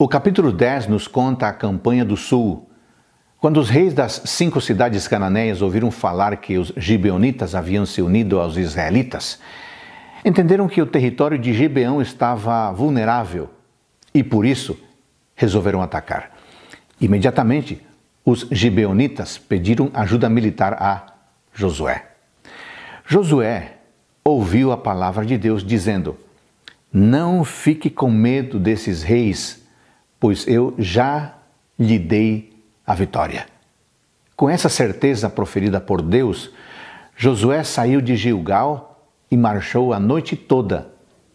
O capítulo 10 nos conta a campanha do sul. Quando os reis das cinco cidades cananeias ouviram falar que os gibeonitas haviam se unido aos israelitas, entenderam que o território de Gibeão estava vulnerável e por isso resolveram atacar. Imediatamente, os gibeonitas pediram ajuda militar a Josué. Josué ouviu a palavra de Deus dizendo: Não fique com medo desses reis pois eu já lhe dei a vitória. Com essa certeza proferida por Deus, Josué saiu de Gilgal e marchou a noite toda,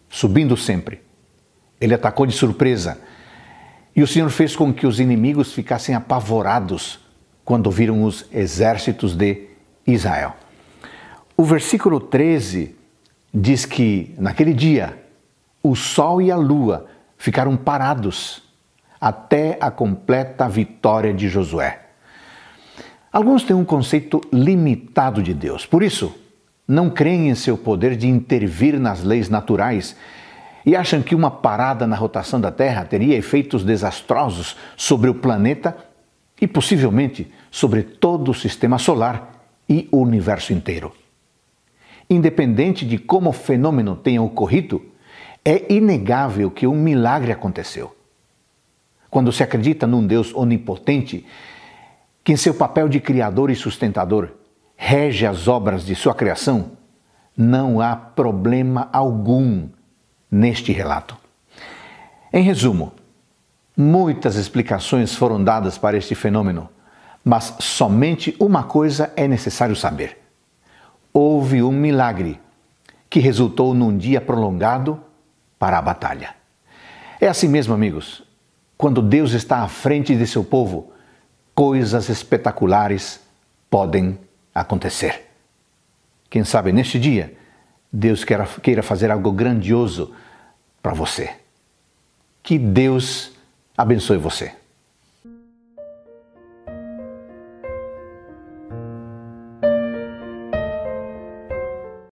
subindo sempre. Ele atacou de surpresa, e o Senhor fez com que os inimigos ficassem apavorados quando viram os exércitos de Israel. O versículo 13 diz que naquele dia o sol e a lua ficaram parados até a completa vitória de Josué. Alguns têm um conceito limitado de Deus, por isso, não creem em seu poder de intervir nas leis naturais e acham que uma parada na rotação da Terra teria efeitos desastrosos sobre o planeta e possivelmente sobre todo o sistema solar e o universo inteiro. Independente de como o fenômeno tenha ocorrido, é inegável que um milagre aconteceu. Quando se acredita num Deus onipotente, que em seu papel de criador e sustentador rege as obras de sua criação, não há problema algum neste relato. Em resumo, muitas explicações foram dadas para este fenômeno, mas somente uma coisa é necessário saber. Houve um milagre que resultou num dia prolongado para a batalha. É assim mesmo, amigos quando Deus está à frente de seu povo, coisas espetaculares podem acontecer. Quem sabe neste dia, Deus queira, queira fazer algo grandioso para você. Que Deus abençoe você.